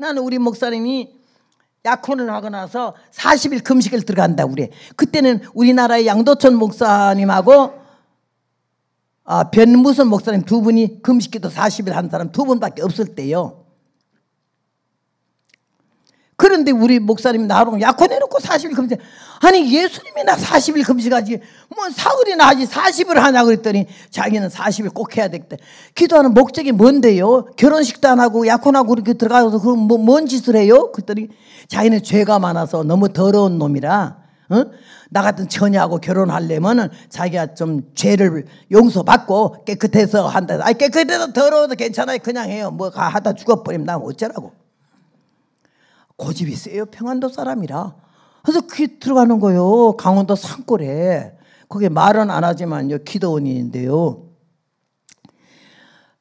나는 우리 목사님이 약혼을 하고 나서 40일 금식을 들어간다 그래. 그때는 우리나라의 양도천 목사님하고 아, 변무선 목사님 두 분이 금식기도 40일 한 사람 두 분밖에 없을 때요. 그런데 우리 목사님 나로 약혼해놓고 40일 금식. 아니, 예수님이나 40일 금식하지. 뭐 사흘이나 하지 4 0일 하냐 그랬더니 자기는 40일 꼭 해야 되겠다. 기도하는 목적이 뭔데요? 결혼식도 안 하고 약혼하고 이렇게 들어가서 그 뭐, 뭔 짓을 해요? 그랬더니 자기는 죄가 많아서 너무 더러운 놈이라. 응? 어? 나 같은 처녀하고 결혼하려면은 자기가 좀 죄를 용서받고 깨끗해서 한다. 아 깨끗해서 더러워도 괜찮아요. 그냥 해요. 뭐 하다 죽어버리면 난 어쩌라고. 고집이 세요. 평안도 사람이라. 그래서 그게 들어가는 거예요. 강원도 산골에. 그게 말은 안 하지만요. 기도원인데요.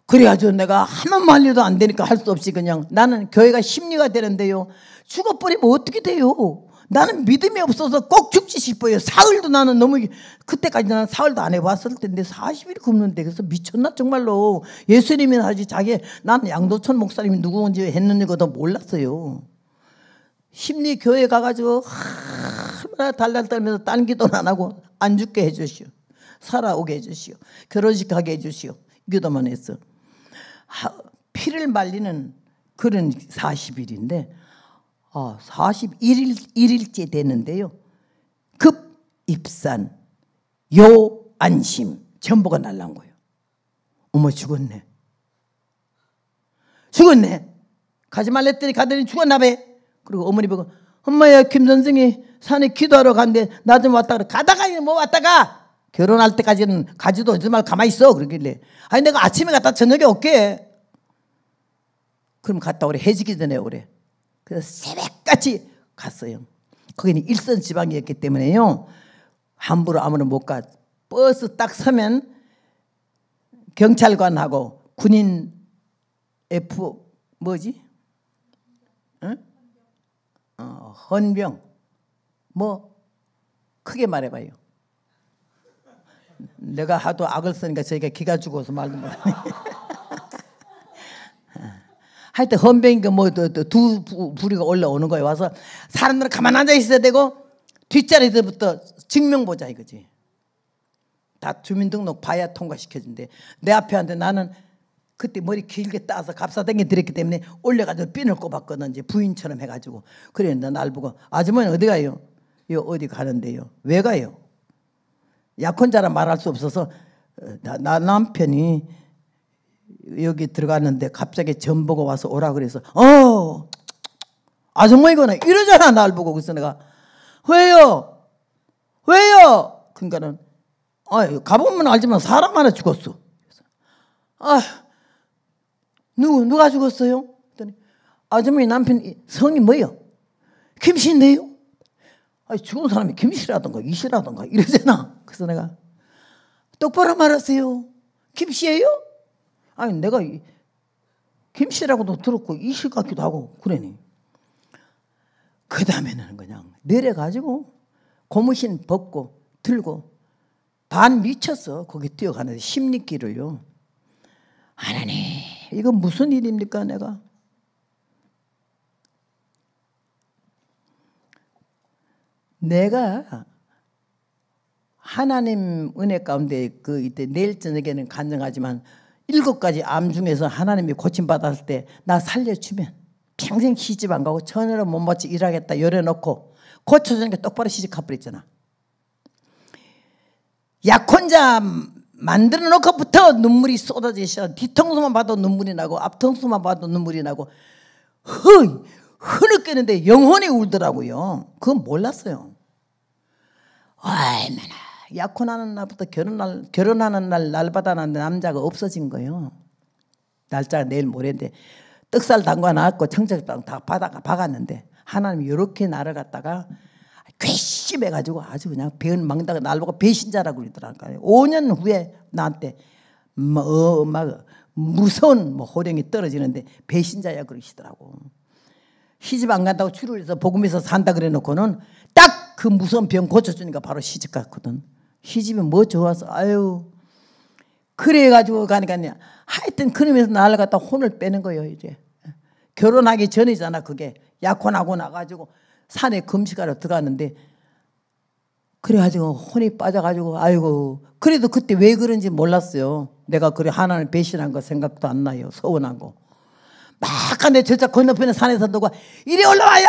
그래가지고 내가 하는 말리도 안 되니까 할 수 없이 그냥 나는 교회가 심리가 되는데요. 죽어버리면 어떻게 돼요? 나는 믿음이 없어서 꼭 죽지 싶어요. 사흘도 나는 너무, 그때까지 나는 사흘도 안 해봤을 텐데 40일 굶는데 그래서 미쳤나 정말로. 예수님이 하지 자기, 난 양도천 목사님이 누구인지 했는지도 몰랐어요. 심리 교회 가가지고 얼마나 달달 떨면서 딴 기도는 안 하고 안 죽게 해주시오. 살아오게 해주시오. 결혼식 가게 해주시오. 기도만 했어. 피를 말리는 그런 40일인데 아, 41일, 1일째 되는데요. 급 입산, 요 안심 전부가 날란 거예요. 어머 죽었네. 죽었네. 가지 말랬더니 가더니 죽었나 봐. 그리고 어머니 보고 엄마야 김 선생이 산에 기도하러 간데 나 좀 왔다 그 가다가 뭐 왔다가 결혼할 때까지는 가지도 오지 말고 가만히 있어 그러길래 아니 내가 아침에 갔다 저녁에 올게 그럼 갔다 오래 해지기 전에 오래 그래서 새벽까지 갔어요 거기는 일선 지방이었기 때문에요 함부로 아무나 못가 버스 딱 서면 경찰관하고 군인 F 뭐지 어, 헌병, 뭐 크게 말해봐요. 내가 하도 악을 쓰니까 저희가 기가 죽어서 말도 못하네. 하여튼 헌병이니까 뭐두 부리가 올라오는 거에 와서 사람들은 가만 앉아 있어야 되고 뒷자리에서부터 증명 보자 이거지. 다 주민등록 봐야 통과시켜준대. 내 앞에 한데 나는 그때 머리 길게 따서 갑사당에 드렸기 때문에 올려가지고 핀을 꼽았거든 이 부인처럼 해가지고 그랬는데 날 보고 아줌마는 어디 가요? 요 어디 가는데요? 왜 가요? 약혼자라 말할 수 없어서 어, 나, 나 남편이 여기 들어갔는데 갑자기 전보고 와서 오라 그래서 어아줌마이거는 이러잖아 날 보고 그래서 내가 왜요? 왜요? 그러니까는 아 가보면 알지만 사람 하나 죽었어. 아 누구, 누가 죽었어요? 그랬더니, 아줌마 남편 성이 뭐예요? 김씨인데요? 아니, 죽은 사람이 김씨라든가 이씨라든가 이러잖아. 그래서 내가, 똑바로 말하세요. 김씨예요? 아니, 내가 김씨라고도 들었고 이씨 같기도 하고, 그러니. 그 다음에는 그냥 내려가지고 고무신 벗고 들고 반 미쳤어. 거기 뛰어가는데 심리길을요. 하나님. 이거 무슨 일입니까, 내가? 내가 하나님 은혜 가운데 그 이때 내일 저녁에는 간증하지만 일곱 가지 암 중에서 하나님이 고침 받았을 때 나 살려주면 평생 시집 안 가고 전으로못마치 일하겠다 열어놓고 고쳐주는 게 똑바로 시집 가버렸잖아. 약혼자 만들어 놓고부터 눈물이 쏟아지셔. 뒤통수만 봐도 눈물이 나고 앞통수만 봐도 눈물이 나고 흥 흐느끼는데 영혼이 울더라고요. 그건 몰랐어요. 얼마나 약혼하는 날부터 결혼날 결혼하는 날 날받아난 남자가 없어진 거예요. 날짜가 내일 모레인데 떡살 담가 나고 청첩장 다받아 박았는데 하나님 이렇게 날아갔다가 괘씸해가지고 아주 그냥 배은 망다가 날보고 배신자라고 그러더라고요 5년 후에 나한테 뭐, 어, 막 무서운 뭐 호령이 떨어지는데 배신자야 그러시더라고. 시집 안 간다고 출루해서 복음에서 산다 그래 놓고는 딱 그 무서운 병 고쳐주니까 바로 시집 갔거든. 시집이 뭐 좋아서 아유 그래가지고 가니까 하여튼 그놈에서 날아갔다 혼을 빼는 거예요 이제. 결혼하기 전이잖아 그게 약혼하고 나가지고 산에 금식하러 들어갔는데 그래가지고 혼이 빠져가지고 아이고 그래도 그때 왜 그런지 몰랐어요. 내가 그래 하나님 배신한 거 생각도 안 나요. 서운하고막 가는데 저 건너편에 산에서 누가 이리 올라와요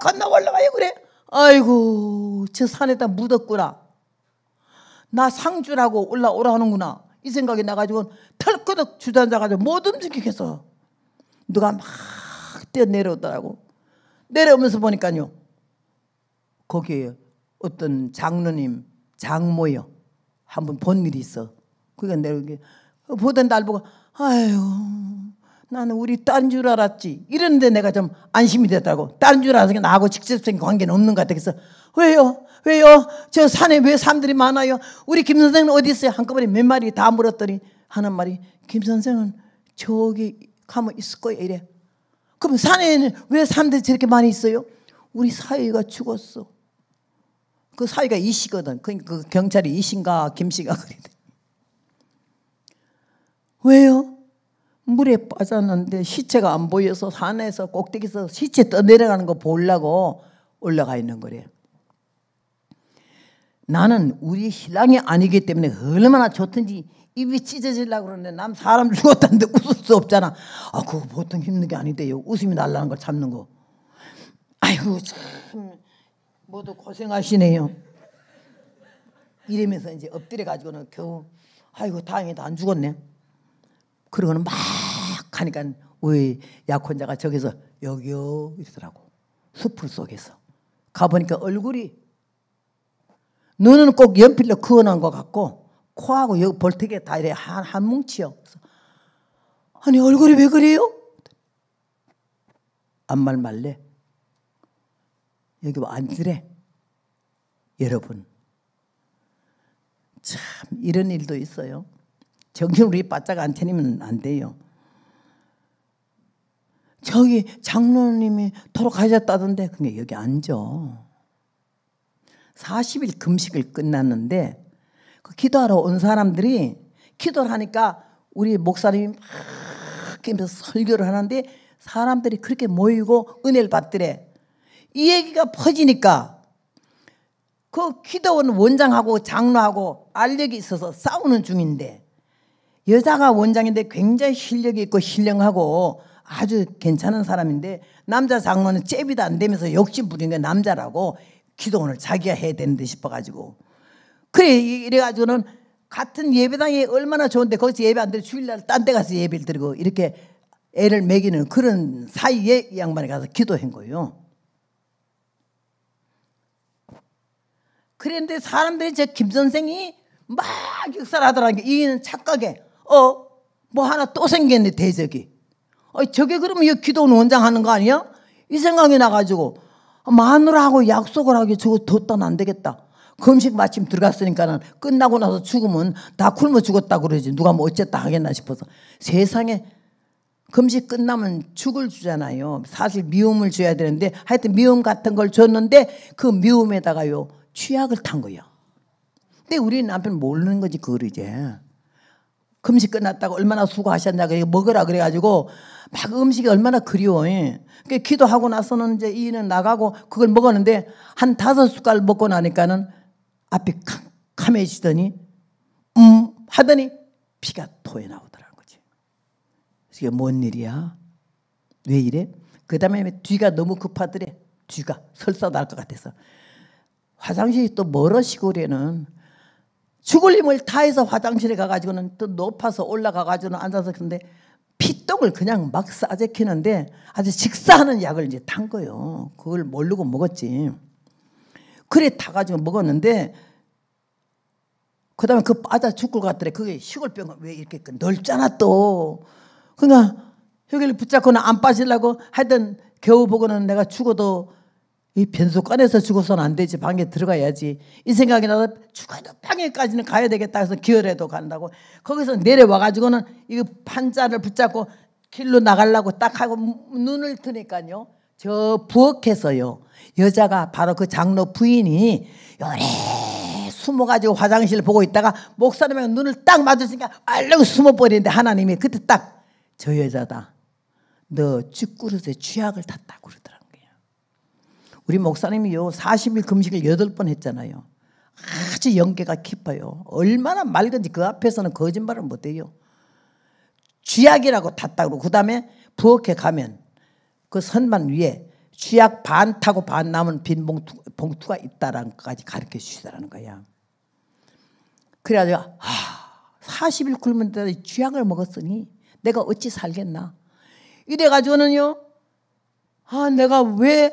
건너 올라와요 그래. 아이고 저 산에다 묻었구나. 나 상주라고 올라오라 하는구나. 이 생각이 나가지고 털끄덕 주저앉아가지고 못 움직이겠어. 누가 막 뛰어내려오더라고. 내려오면서 보니까요. 거기에 어떤 장로님, 장모요. 한 번 본 일이 있어. 그게 내려오게. 보던 날 보고, 아유, 나는 우리 딸인 줄 알았지. 이랬는데 내가 좀 안심이 됐다고. 딸인 줄 알았으니까 나하고 직접적인 관계는 없는 것 같아. 그래서, 왜요? 왜요? 저 산에 왜 사람들이 많아요? 우리 김 선생은 어디 있어요? 한꺼번에 몇 마리 다 물었더니 하는 말이, 김 선생은 저기 가면 있을 거예요. 이래. 그럼 산에는 왜 사람들이 저렇게 많이 있어요? 우리 사위가 죽었어. 그 사위가 이씨거든. 그러니까 그 경찰이 이씨인가 김씨가 그래. 왜요? 물에 빠졌는데 시체가 안 보여서 산에서 꼭대기에서 시체 떠내려가는 거 보려고 올라가 있는 거래요. 나는 우리 신랑이 아니기 때문에 얼마나 좋든지 입이 찢어질라고 그러는데 남 사람 죽었다는데 웃을 수 없잖아. 아, 그거 보통 힘든 게 아닌데요. 웃음이 날라는 걸 참는 거. 아이고, 참, 모두 고생하시네요. 이러면서 이제 엎드려 가지고는 겨우, 아이고, 다행이다. 안 죽었네. 그러고는 막 하니까 우리 약혼자가 저기서 여기요. 이러더라고. 숲풀 속에서. 가보니까 얼굴이 눈은 꼭 연필로 그어놓은 것 같고 코하고 여기 볼텍에 다 이래 한, 한 뭉치요. 그래서 아니 얼굴이 왜 그래요? 안 말 말래? 여기 뭐 앉으래? 여러분 참 이런 일도 있어요. 정신 우리 바짝 안 차리면 안 돼요. 저기 장로님이 도로 가셨다던데 그게 여기 앉아. 40일 금식을 끝났는데 그 기도하러 온 사람들이 기도를 하니까 우리 목사님이 막 설교를 하는데 사람들이 그렇게 모이고 은혜를 받더래. 이 얘기가 퍼지니까 그 기도원 원장하고 장로하고 알력이 있어서 싸우는 중인데 여자가 원장인데 굉장히 실력이 있고 신령하고 아주 괜찮은 사람인데 남자 장로는 잽이도 안 되면서 욕심 부리는 게 남자라고 기도 오늘 자기가 해야 되는데 싶어가지고 그래 이래가지고는 같은 예배당이 얼마나 좋은데 거기서 예배 안 드리고 주일날 딴 데 가서 예배를 드리고 이렇게 애를 먹이는 그런 사이에 양반이 가서 기도한 거예요. 그런데 사람들이 저김 선생이 막 역사하더라는 게 이는 착각에 어 뭐 하나 또 생겼네 대적이 어 저게 그러면 이 기도원 원장하는 거 아니야? 이 생각이 나가지고 마누라하고 약속을 하기 저거 뒀다 안 되겠다. 금식 마침 들어갔으니까는 끝나고 나서 죽으면 다 굶어 죽었다 그러지. 누가 뭐 어쨌다 하겠나 싶어서. 세상에 금식 끝나면 죽을 주잖아요. 사실 미움을 줘야 되는데 하여튼 미움 같은 걸 줬는데 그 미움에다가요. 취약을 탄 거예요. 근데 우리 남편 모르는 거지, 그걸 이제. 금식 끝났다고 얼마나 수고하셨냐, 고 먹으라 그래가지고 막 음식이 얼마나 그리워. 예. 그러니까 기도하고 나서는 이제 이는 나가고 그걸 먹었는데 한 다섯 숟갈 먹고 나니까는 앞이 캄캄해지더니 음 하더니 피가 토해 나오더라는 거지. 이게 뭔 일이야? 왜 이래? 그 다음에 뒤가 너무 급하더래. 뒤가 설사 날 것 같아서. 화장실이 또 멀어 시골에는 죽을 힘을 다해서 화장실에 가가지고는 또 높아서 올라가가지고는 앉아서 그런데 피똥을 그냥 막 싸제키는데 아주 식사하는 약을 이제 탄 거예요. 그걸 모르고 먹었지. 그래 타가지고 먹었는데 그 다음에 그 빠져 죽을 것 같더래. 그게 시골병은 왜 이렇게 그 넓잖아 또. 그러니까 여기를 붙잡고는 안 빠지려고 하여튼 겨우 보고는 내가 죽어도 이 변소 꺼내서 죽어서는 안 되지. 방에 들어가야지. 이 생각이 나서 죽어도 방에까지는 가야 되겠다 해서 기어해도 간다고. 거기서 내려와가지고는 이 판자를 붙잡고 길로 나가려고 딱 하고 눈을 드니까요. 저 부엌에서요. 여자가 바로 그 장로 부인이 요래 숨어가지고 화장실 보고 있다가 목사님하고 눈을 딱맞으치니까 알려고 숨어버리는데 하나님이 그때 딱 저 여자다. 너 쥐꾸릇에 취약을 탔다 그러더라. 우리 목사님이요, 40일 금식을 8번 했잖아요. 아주 연계가 깊어요. 얼마나 맑은지 그 앞에서는 거짓말을 못해요. 쥐약이라고 탔다 그러고, 그 다음에 부엌에 가면 그 선반 위에 쥐약 반 타고 반 남은 빈 봉투, 봉투가 있다라는 것까지 가르쳐 주시다라는 거야. 그래가지고, 아, 40일 굶은 데다 쥐약을 먹었으니 내가 어찌 살겠나. 이래가지고는요, 아, 내가 왜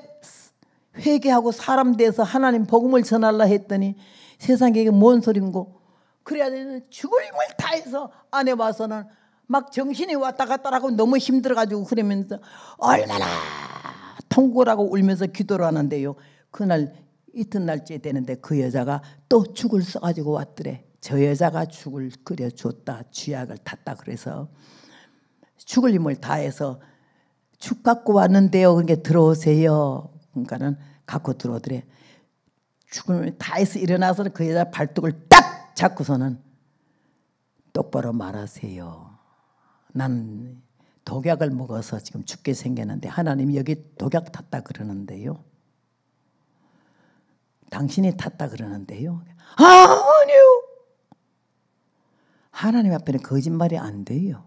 회개하고 사람 돼서 하나님 복음을 전하려 했더니 세상에 이게 뭔 소린고 그래야 되는 죽을 힘을 다해서 안에 와서는 막 정신이 왔다 갔다 하고 너무 힘들어가지고 그러면서 얼마나 통고라고 울면서 기도를 하는데요. 그날 이튿날째 되는데 그 여자가 또 죽을 써가지고 왔더래. 저 여자가 죽을 끓여줬다. 쥐약을 탔다. 그래서 죽을 힘을 다해서 죽 갖고 왔는데요. 그게 그러니까 들어오세요. 그러니까는 갖고 들어오더래. 죽음이 다해서 일어나서는 그 여자 발톱을 딱 잡고서는 똑바로 말하세요. 난 독약을 먹어서 지금 죽게 생겼는데 하나님 여기 독약 탔다 그러는데요. 당신이 탔다 그러는데요. 아, 아니요. 하나님 앞에는 거짓말이 안 돼요.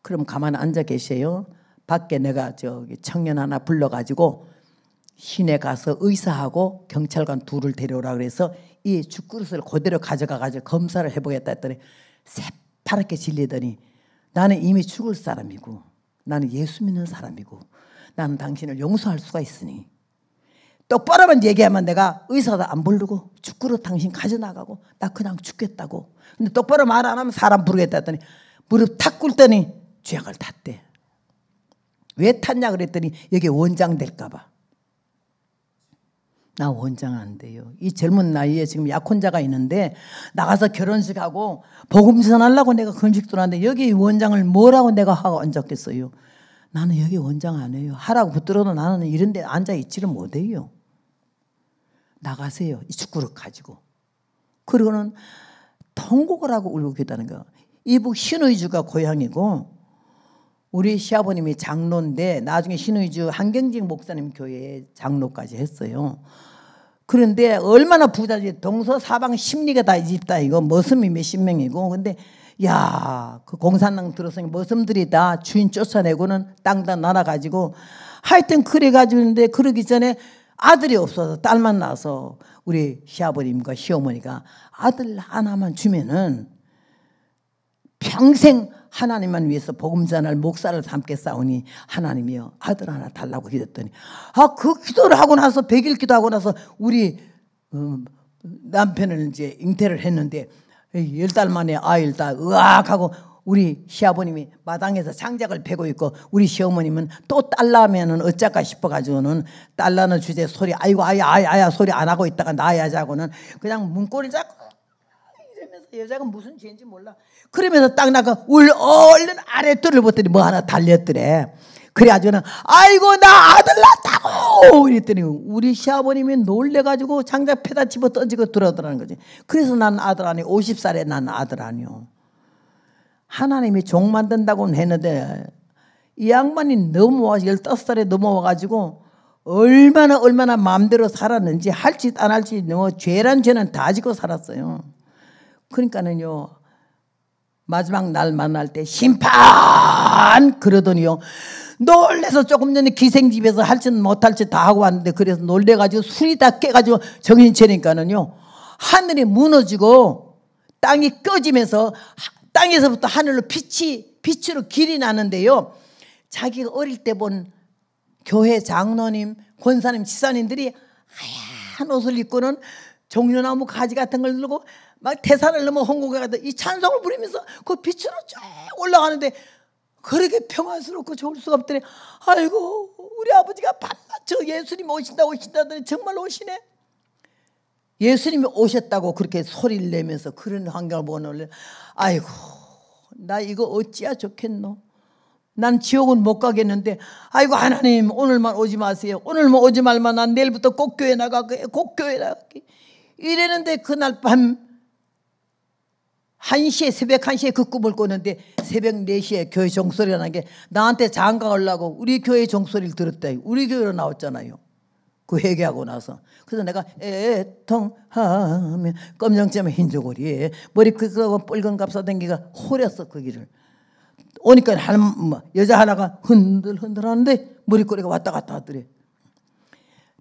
그럼 가만 앉아 계세요. 밖에 내가 저기 청년 하나 불러가지고 시내 가서 의사하고 경찰관 둘을 데려오라 그래서 이 죽그릇을 그대로 가져가가지고 검사를 해보겠다 했더니 새파랗게 질리더니 나는 이미 죽을 사람이고 나는 예수 믿는 사람이고 나는 당신을 용서할 수가 있으니 똑바로만 얘기하면 내가 의사도 안 부르고 죽그릇 당신 가져나가고 나 그냥 죽겠다고 근데 똑바로 말 안 하면 사람 부르겠다 했더니 무릎 탁 꿇더니 죄악을 탔대 왜 탔냐 그랬더니 여기 원장 될까봐. 나 원장 안 돼요. 이 젊은 나이에 지금 약혼자가 있는데 나가서 결혼식하고 복음전 하려고 내가 건식도 하는데 여기 원장을 뭐라고 내가 하고 앉았겠어요. 나는 여기 원장 안 해요. 하라고 붙들어도 나는 이런 데 앉아 있지를 못해요. 나가세요. 이 축구를 가지고. 그리고는 통곡을 하고 울고 계다는 거. 이북 신의주가 고향이고 우리 시아버님이 장로인데 나중에 신의주 한경직 목사님 교회에 장로까지 했어요. 그런데 얼마나 부자지 동서 사방 심리가 다 있다 이거 머슴이 몇십 명이고 근데 야 그 공산당 들어서 머슴들이 다 주인 쫓아내고는 땅다 날아가지고 하여튼 그래가지고 있는데 그러기 전에 아들이 없어서 딸만 낳아서 우리 시아버님과 시어머니가 아들 하나만 주면은 평생 하나님만 위해서 복음 전할 목사를 삼게 싸우니 하나님이여 아들 하나 달라고 기도했더니 아 그 기도를 하고 나서 백일 기도하고 나서 우리 음, 남편을 이제 잉태를 했는데 열 달 만에 아이를 다 으악 하고 우리 시아버님이 마당에서 장작을 패고 있고 우리 시어머님은 또 딸라면은 어쩔까 싶어가지고는 딸라는 주제 소리 아이고 아야 아야 아야 소리 안 하고 있다가 나야 자고는 그냥 문고리자잡 그러면서 여자가 무슨 죄인지 몰라. 그러면서 딱 나가 울 얼른 아래 뚫어봤더니 뭐 하나 달렸더래. 그래 지주는 아이고 나 아들 낳았다고 이랬더니 우리 시아버님이 놀래가지고 장작 패다 집어 던지고 들어더라는 오 거지. 그래서 난 아들 아니 50살에 난 아들 아니오 하나님이 종 만든다고는 했는데 이 양반이 넘어와 서 15살에 넘어와가지고 얼마나 얼마나 마음대로 살았는지 할지 안 할지 뭐 죄란 죄는 다 지고 살았어요. 그러니까는요. 마지막 날 만날 때 심판 그러더니요. 놀래서 조금 전에 기생집에서 할지는 못할지 다 하고 왔는데 그래서 놀래가지고 술이 다 깨가지고 정신 체니까는요 하늘이 무너지고 땅이 꺼지면서 땅에서부터 하늘로 빛이 빛으로 길이 나는데요. 자기가 어릴 때 본 교회 장로님, 권사님, 지사님들이 하얀 옷을 입고는 종려나무 가지 같은 걸 들고 막 대산을 넘어 홍콩에 가서이 찬송을 부리면서 그 빛으로 쭉 올라가는데 그렇게 평안스럽고 좋을 수가 없더니 아이고 우리 아버지가 반나저 예수님 오신다 오신다더니 정말 오시네. 예수님이 오셨다고 그렇게 소리를 내면서 그런 환경을 보는 아이고 나 이거 어찌야 좋겠노. 난 지옥은 못 가겠는데 아이고 하나님 오늘만 오지 마세요. 오늘만 오지 말만 난 내일부터 꼭교회 나가고 꼭교회 나가게 이랬는데 그날 밤 1시에 새벽 1시에 그 꿈을 꾸는데 새벽 4시에 교회 종소리가 난게 나한테 장가 올라고 우리 교회 종소리를 들었다. 우리 교회로 나왔잖아요. 그 회개하고 나서. 그래서 내가 애통하며 검정점에 흰저고리에 머리 끄고 뻘건 갑사댕기가 호렸어 그 길을. 오니까 할, 뭐, 여자 하나가 흔들흔들 하는데 머리꼬리가 왔다 갔다 하더래.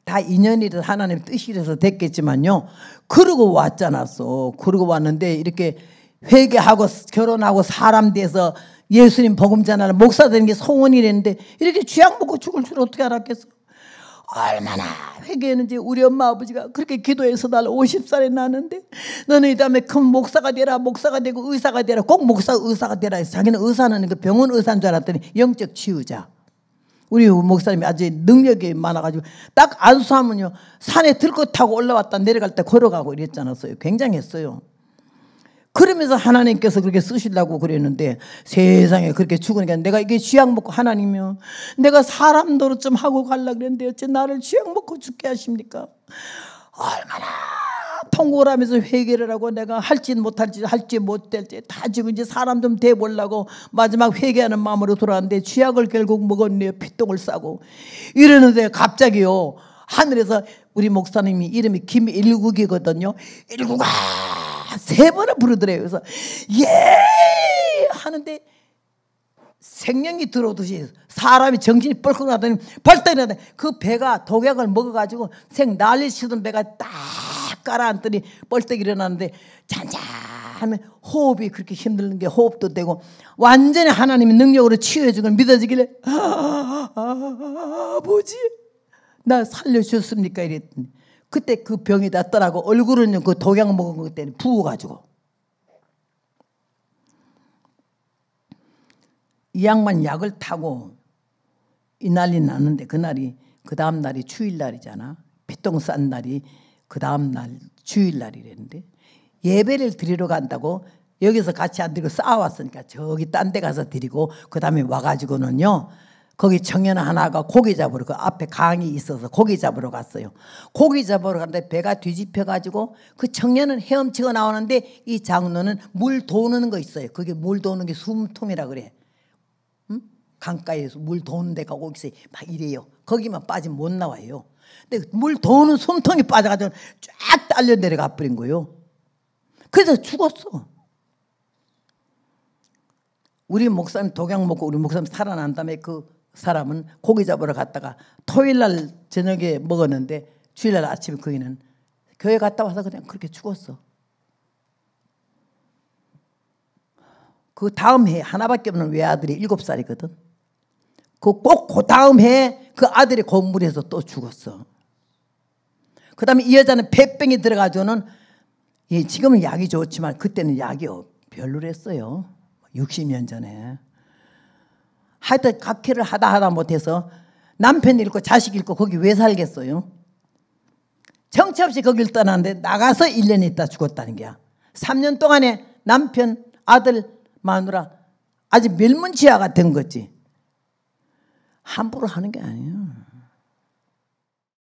다 인연이든 하나님 뜻이라서 됐겠지만요. 그러고 왔잖아서. 그러고 왔는데 이렇게 회개하고 결혼하고 사람 돼서 예수님 복음 전하는 목사 되는 게 소원이랬는데 이렇게 죄악 먹고 죽을 줄 어떻게 알았겠어? 얼마나 회개했는지 우리 엄마 아버지가 그렇게 기도해서 날 50살에 낳았는데 너는 이 다음에 큰 목사가 되라 목사가 되고 의사가 되라 꼭 목사 의사가 되라 해서 자기는 의사는 그 병원 의사인 줄 알았더니 영적 치유자 우리 목사님이 아주 능력이 많아가지고 딱 안수하면요 산에 들것 타고 올라왔다 내려갈 때 걸어가고 이랬지 않았어요 굉장했어요 그러면서 하나님께서 그렇게 쓰시려고 그랬는데 세상에 그렇게 죽으니까 내가 이게 쥐약 먹고 하나님이요. 내가 사람 노릇 좀 하고 가려고 그랬는데 어째 나를 쥐약 먹고 죽게 하십니까? 얼마나 통고를 하면서 회개를 하고 내가 할지 못할지 할지 못될지 다 지금 이제 사람 좀 돼보려고 마지막 회개하는 마음으로 돌아왔는데 쥐약을 결국 먹었네요. 피똥을 싸고 이러는데 갑자기요. 하늘에서 우리 목사님이 이름이 김일국이거든요. 일국아 세 번을 부르더래요. 그래서 예 하는데 생명이 들어오듯이 사람이 정신이 뻘컥 나더니 벌떡 일어나더니 그 배가 독약을 먹어가지고 생 난리 치던 배가 딱가라앉더니 벌떡 일어났는데 잔잔하면 호흡이 그렇게 힘드게 호흡도 되고 완전히 하나님의 능력으로 치유해주고 믿어지길래 아, 아, 아, 아버지 아, 아, 아, 아, 아나 살려주셨습니까 이랬더니 그때 그 병이 났더라고. 얼굴은 그 독약 먹은 것 때문에 부어가지고. 이양만 약을 타고 이 날이 났는데 그날이 그 다음 날이 추일날이잖아. 피똥 싼 날이 그 다음 날 주일날이랬는데 예배를 드리러 간다고 여기서 같이 안 드리고 싸워왔으니까 저기 딴 데 가서 드리고 그 다음에 와가지고는요 거기 청년 하나가 고기 잡으러 그 앞에 강이 있어서 고기 잡으러 갔어요. 고기 잡으러 갔는데 배가 뒤집혀 가지고 그 청년은 헤엄치고 나오는데 이 장로는 물 도는 거 있어요. 그게 물 도는 게 숨통이라 그래. 응? 강가에서 물 도는 데가 고 있어요. 막 이래요. 거기만 빠지면 못 나와요. 근데 물 도는 숨통이 빠져가지고 쫙 딸려 내려가 버린 거예요. 그래서 죽었어. 우리 목사님 독약 먹고 우리 목사님 살아난 다음에 그 사람은 고기 잡으러 갔다가 토요일 날 저녁에 먹었는데 주일날 아침에 거기는 교회 갔다 와서 그냥 그렇게 죽었어. 그 다음 해 하나밖에 없는 외아들이 일곱 살이거든. 그 꼭그 그 다음 해 그 아들이 건물에서 또 죽었어. 그 다음에 이 여자는 폐병이 들어가지는 예, 지금은 약이 좋지만 그때는 약이 별로랬어요. 60년 전에. 하여튼 각해를 하다 하다 못해서 남편 잃고 자식 잃고 거기 왜 살겠어요? 정체 없이 거길 떠났는데 나가서 1년 있다 죽었다는 게야. 3년 동안에 남편, 아들, 마누라 아주 멸문지아 같은 거지. 함부로 하는 게 아니에요.